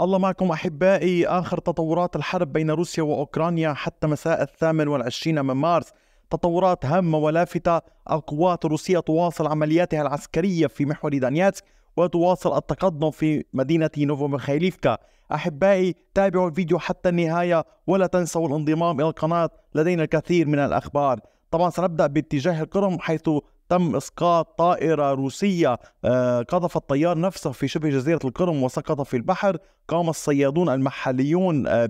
الله معكم أحبائي آخر تطورات الحرب بين روسيا وأوكرانيا حتى مساء الثامن والعشرين من مارس تطورات هامة ولافتة القوات الروسية تواصل عملياتها العسكرية في محور دانياتسك وتواصل التقدم في مدينة نوفو مخيليفكا أحبائي تابعوا الفيديو حتى النهاية ولا تنسوا الانضمام إلى القناة لدينا الكثير من الأخبار طبعا سنبدأ باتجاه القرم حيث تم إسقاط طائرة روسية آه، قذف الطيار نفسه في شبه جزيرة القرم وسقط في البحر قام الصيادون المحليون آه،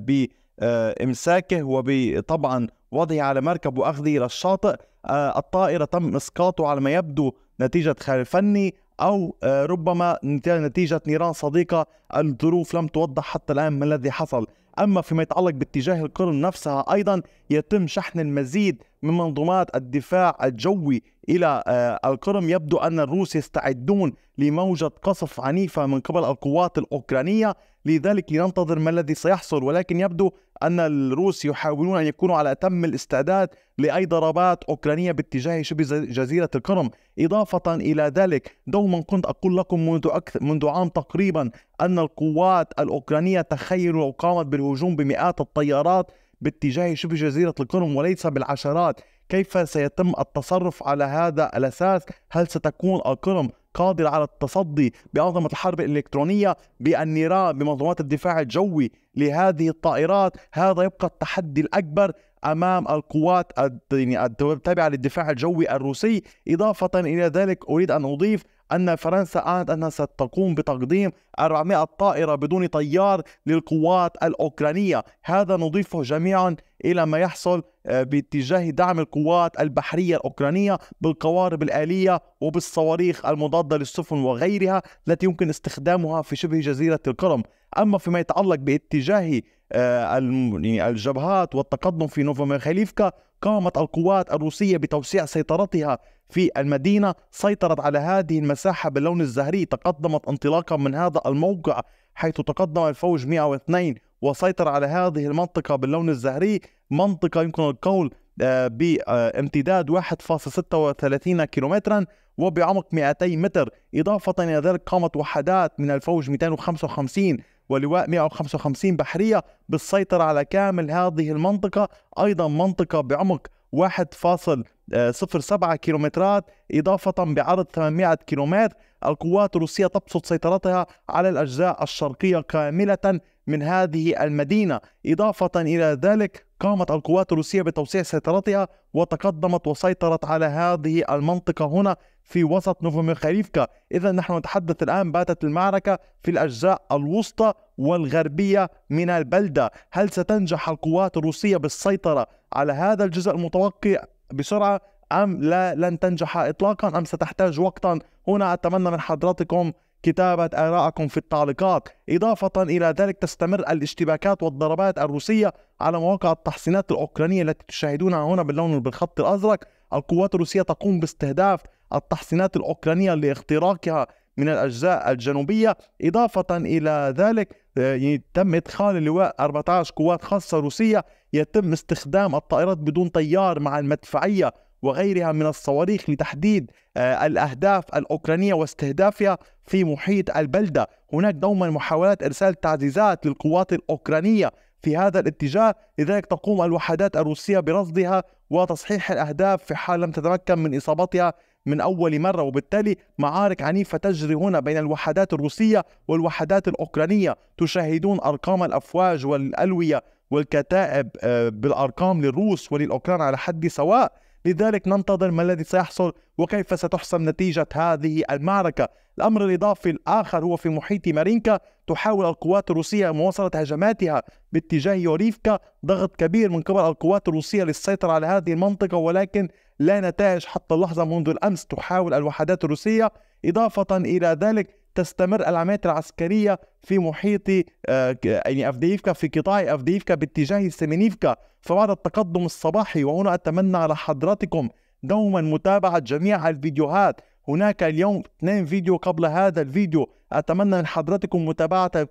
بإمساكه وطبعا وضعه على مركب وأخذه إلى الشاطئ آه، الطائرة تم إسقاطه على ما يبدو نتيجة خلل فني أو ربما نتيجة نيران صديقة الظروف لم توضح حتى الآن ما الذي حصل أما فيما يتعلق باتجاه القرم نفسها أيضا يتم شحن المزيد من منظومات الدفاع الجوي إلى آه، القرم يبدو أن الروس يستعدون لموجة قصف عنيفة من قبل القوات الأوكرانية لذلك لننتظر ما الذي سيحصل ولكن يبدو أن الروس يحاولون أن يكونوا على أتم الاستعداد لأي ضربات أوكرانية باتجاه شبه جزيرة القرم إضافة إلى ذلك دوما كنت أقول لكم منذ, أكثر منذ عام تقريبا أن القوات الأوكرانية تخيلوا لو قامت بالهجوم الهجوم بمئات الطيارات باتجاه شبه جزيرة القرم وليس بالعشرات كيف سيتم التصرف على هذا الأساس هل ستكون القرم قادرة على التصدي بأنظمة الحرب الإلكترونية بالنيران بمنظومات الدفاع الجوي لهذه الطائرات هذا يبقى التحدي الأكبر امام القوات يعني التابعه للدفاع الجوي الروسي اضافه الى ذلك اريد ان اضيف أن فرنسا أعلنت أنها ستقوم بتقديم 400 طائرة بدون طيار للقوات الأوكرانية هذا نضيفه جميعا إلى ما يحصل آه، باتجاه دعم القوات البحرية الأوكرانية بالقوارب الآلية وبالصواريخ المضادة للسفن وغيرها التي يمكن استخدامها في شبه جزيرة القرم أما فيما يتعلق باتجاه آه، يعني الجبهات والتقدم في نوفوميخاليفكا قامت القوات الروسية بتوسيع سيطرتها في المدينة سيطرت على هذه المساحة باللون الزهري تقدمت انطلاقا من هذا الموقع حيث تقدم الفوج 102 وسيطر على هذه المنطقة باللون الزهري منطقة يمكن القول آه، بامتداد 1.36 كيلومترا وبعمق 200 متر إضافة إلى ذلك قامت وحدات من الفوج 255 ولواء 155 بحرية بالسيطرة على كامل هذه المنطقة أيضا منطقة بعمق 1.07 كيلومترات إضافة بعرض 800 كيلومتر القوات الروسية تبسط سيطرتها على الأجزاء الشرقية كاملة من هذه المدينة إضافة إلى ذلك قامت القوات الروسية بتوسيع سيطرتها وتقدمت وسيطرت على هذه المنطقة هنا في وسط نوفوميخاريفكا إذا نحن نتحدث الآن باتت المعركة في الأجزاء الوسطى والغربية من البلدة هل ستنجح القوات الروسية بالسيطرة على هذا الجزء المتوقع بسرعة أم لا لن تنجح إطلاقا أم ستحتاج وقتا هنا أتمنى من حضراتكم كتابة آرائكم في التعليقات إضافة إلى ذلك تستمر الاشتباكات والضربات الروسية على مواقع التحصينات الأوكرانية التي تشاهدونها هنا باللون بالخط الأزرق القوات الروسية تقوم باستهداف التحصينات الأوكرانية لاختراقها من الأجزاء الجنوبية إضافة إلى ذلك آه، تم إدخال لواء 14 قوات خاصة روسية يتم استخدام الطائرات بدون طيار مع المدفعية وغيرها من الصواريخ لتحديد آه، الأهداف الأوكرانية واستهدافها في محيط البلدة هناك دوما محاولات إرسال تعزيزات للقوات الأوكرانية في هذا الاتجاه لذلك تقوم الوحدات الروسية برصدها وتصحيح الأهداف في حال لم تتمكن من إصابتها من أول مرة وبالتالي معارك عنيفة تجري هنا بين الوحدات الروسية والوحدات الأوكرانية تشاهدون أرقام الأفواج والألوية والكتائب آه، بالأرقام للروس وللأوكران على حد سواء لذلك ننتظر ما الذي سيحصل وكيف ستحسم نتيجة هذه المعركة الأمر الإضافي الآخر هو في محيط مارينكا تحاول القوات الروسية مواصلة هجماتها باتجاه يوريفكا ضغط كبير من قبل القوات الروسية للسيطرة على هذه المنطقة ولكن لا نتائج حتى اللحظة منذ الأمس تحاول الوحدات الروسية إضافة إلى ذلك تستمر العمليات العسكرية في محيط آه، يعني أفديفكا في قطاع أفديفكا باتجاه سمينيفكا فبعد التقدم الصباحي وهنا أتمنى على حضراتكم دوما متابعة جميع الفيديوهات هناك اليوم اثنين فيديو قبل هذا الفيديو أتمنى من حضراتكم متابعة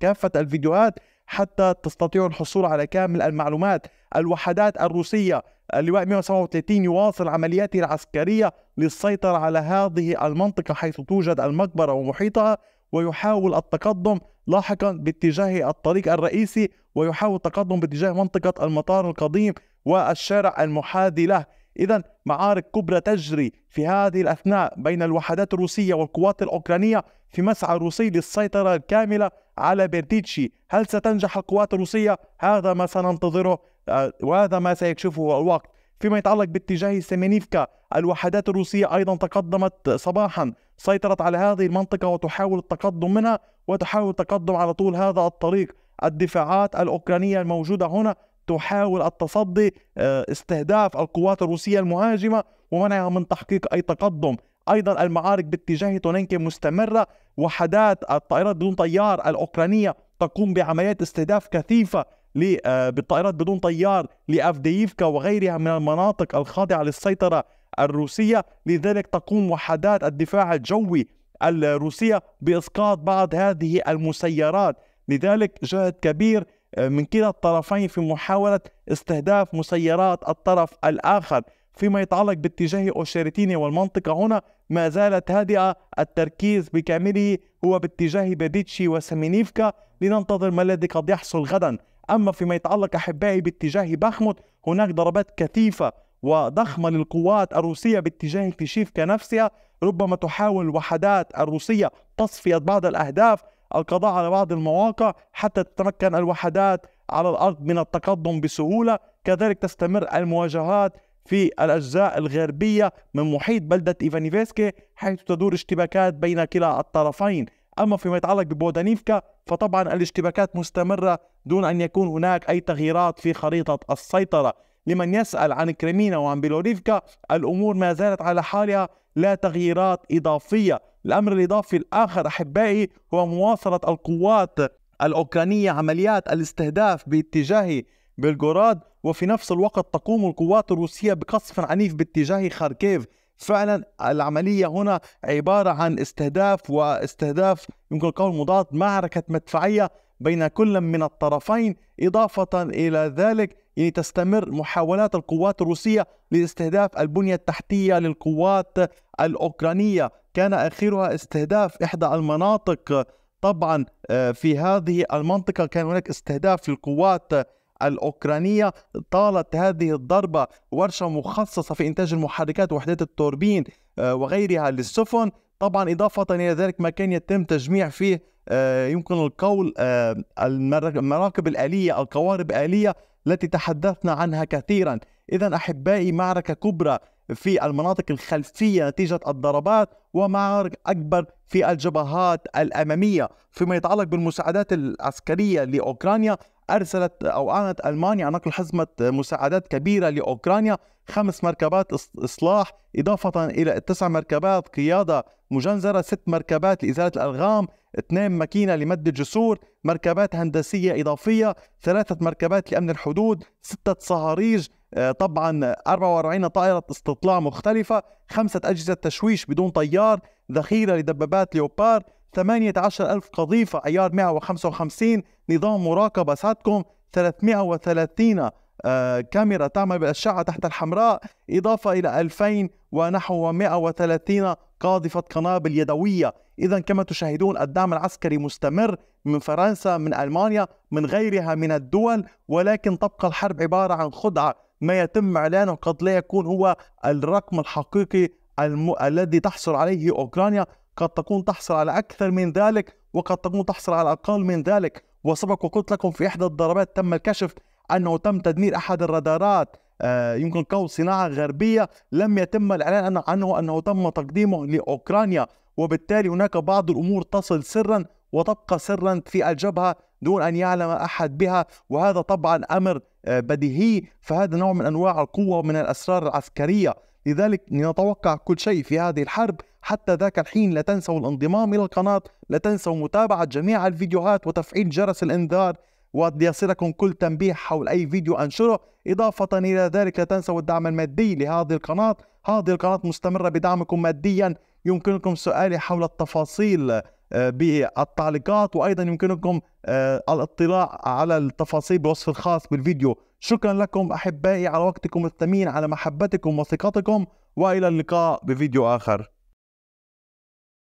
كافة الفيديوهات حتى تستطيعوا الحصول على كامل المعلومات الوحدات الروسية اللواء 137 يواصل عملياته العسكرية للسيطرة على هذه المنطقة حيث توجد المقبرة ومحيطها ويحاول التقدم لاحقا باتجاه الطريق الرئيسي ويحاول التقدم باتجاه منطقة المطار القديم والشارع المحاذي له إذا معارك كبرى تجري في هذه الأثناء بين الوحدات الروسية والقوات الأوكرانية في مسعى روسي للسيطرة الكاملة على بيرديتشي هل ستنجح القوات الروسية؟ هذا ما سننتظره آه، وهذا ما سيكشفه الوقت فيما يتعلق باتجاه سيمينيفكا الوحدات الروسية أيضا تقدمت صباحا سيطرت على هذه المنطقة وتحاول التقدم منها وتحاول التقدم على طول هذا الطريق الدفاعات الأوكرانية الموجودة هنا تحاول التصدي آه، استهداف القوات الروسية المهاجمة ومنعها من تحقيق أي تقدم أيضا المعارك باتجاه تونينكي مستمرة وحدات الطائرات بدون طيار الأوكرانية تقوم بعمليات استهداف كثيفة آه، بالطائرات بدون طيار لأفدييفكا وغيرها من المناطق الخاضعة للسيطرة الروسية لذلك تقوم وحدات الدفاع الجوي الروسية بإسقاط بعض هذه المسيرات لذلك جهد كبير آه، من كلا الطرفين في محاولة استهداف مسيرات الطرف الآخر فيما يتعلق باتجاه أوشيرتيني والمنطقة هنا ما زالت هادئة التركيز بكامله هو باتجاه باديتشي وسمينيفكا لننتظر ما الذي قد يحصل غدا أما فيما يتعلق أحبائي باتجاه بخمت هناك ضربات كثيفة وضخمة للقوات الروسية باتجاه كليشيفكا نفسها ربما تحاول الوحدات الروسية تصفية بعض الأهداف القضاء على بعض المواقع حتى تتمكن الوحدات على الأرض من التقدم بسهولة كذلك تستمر المواجهات في الأجزاء الغربية من محيط بلدة إيفانيفسكي حيث تدور اشتباكات بين كلا الطرفين أما فيما يتعلق ببودانيفكا فطبعا الاشتباكات مستمرة دون أن يكون هناك أي تغييرات في خريطة السيطرة لمن يسأل عن كريمينا وعن بيلوريفكا الأمور ما زالت على حالها لا تغييرات إضافية الأمر الإضافي الآخر أحبائي هو مواصلة القوات الأوكرانية عمليات الاستهداف باتجاه بلغوراد وفي نفس الوقت تقوم القوات الروسية بقصف عنيف باتجاه خاركيف فعلا العملية هنا عبارة عن استهداف واستهداف يمكن القول مضاد معركة مدفعية بين كل من الطرفين إضافة إلى ذلك يعني تستمر محاولات القوات الروسية لاستهداف البنية التحتية للقوات الأوكرانية كان آخرها استهداف إحدى المناطق طبعا آه، في هذه المنطقة كان هناك استهداف للقوات الأوكرانية طالت هذه الضربة ورشة مخصصة في إنتاج المحركات وحدات التوربين آه، وغيرها للسفن طبعا إضافة إلى ذلك مكان يتم تجميع فيه آه، يمكن القول آه، المراكب الآلية القوارب الآلية التي تحدثنا عنها كثيرا إذا أحبائي معركة كبرى في المناطق الخلفية نتيجة الضربات ومعارك أكبر في الجبهات الأمامية فيما يتعلق بالمساعدات العسكرية لأوكرانيا أرسلت أو أعلنت ألمانيا عن نقل حزمة مساعدات كبيرة لأوكرانيا خمس مركبات إصلاح إضافة إلى تسع مركبات قيادة مجنزرة ست مركبات لإزالة الألغام اثنين ماكينة لمد الجسور مركبات هندسية إضافية ثلاثة مركبات لأمن الحدود ستة صهاريج آه، طبعا 44 طائرة استطلاع مختلفة خمسة أجهزة تشويش بدون طيار ذخيرة لدبابات ليوبار 18 ألف قذيفة عيار 155 نظام مراقبه ساتكوم 330 آه، كاميرا تعمل بالأشعة تحت الحمراء إضافة إلى 2000 ونحو 130 قاذفة قنابل يدوية إذا كما تشاهدون الدعم العسكري مستمر من فرنسا من ألمانيا من غيرها من الدول ولكن تبقى الحرب عبارة عن خدعة ما يتم إعلانه قد لا يكون هو الرقم الحقيقي الم... الذي تحصل عليه أوكرانيا قد تكون تحصل على أكثر من ذلك وقد تكون تحصل على أقل من ذلك وسبق وقلت لكم في إحدى الضربات تم الكشف أنه تم تدمير أحد الرادارات آه، يمكن قول صناعة غربية لم يتم الإعلان عنه أنه تم تقديمه لأوكرانيا وبالتالي هناك بعض الأمور تصل سرا وتبقى سرا في الجبهة دون أن يعلم أحد بها وهذا طبعا أمر آه، بديهي فهذا نوع من أنواع القوة من الأسرار العسكرية لذلك نتوقع كل شيء في هذه الحرب حتى ذاك الحين لا تنسوا الانضمام إلى القناة لا تنسوا متابعة جميع الفيديوهات وتفعيل جرس الإنذار وليصلكم كل تنبيه حول أي فيديو أنشره إضافة إلى ذلك لا تنسوا الدعم المادي لهذه القناة هذه القناة مستمرة بدعمكم ماديا يمكنكم سؤالي حول التفاصيل بالتعليقات وايضا يمكنكم آه، الاطلاع على التفاصيل بالوصف الخاص بالفيديو شكرا لكم احبائي على وقتكم الثمين على محبتكم وثقتكم والى اللقاء بفيديو اخر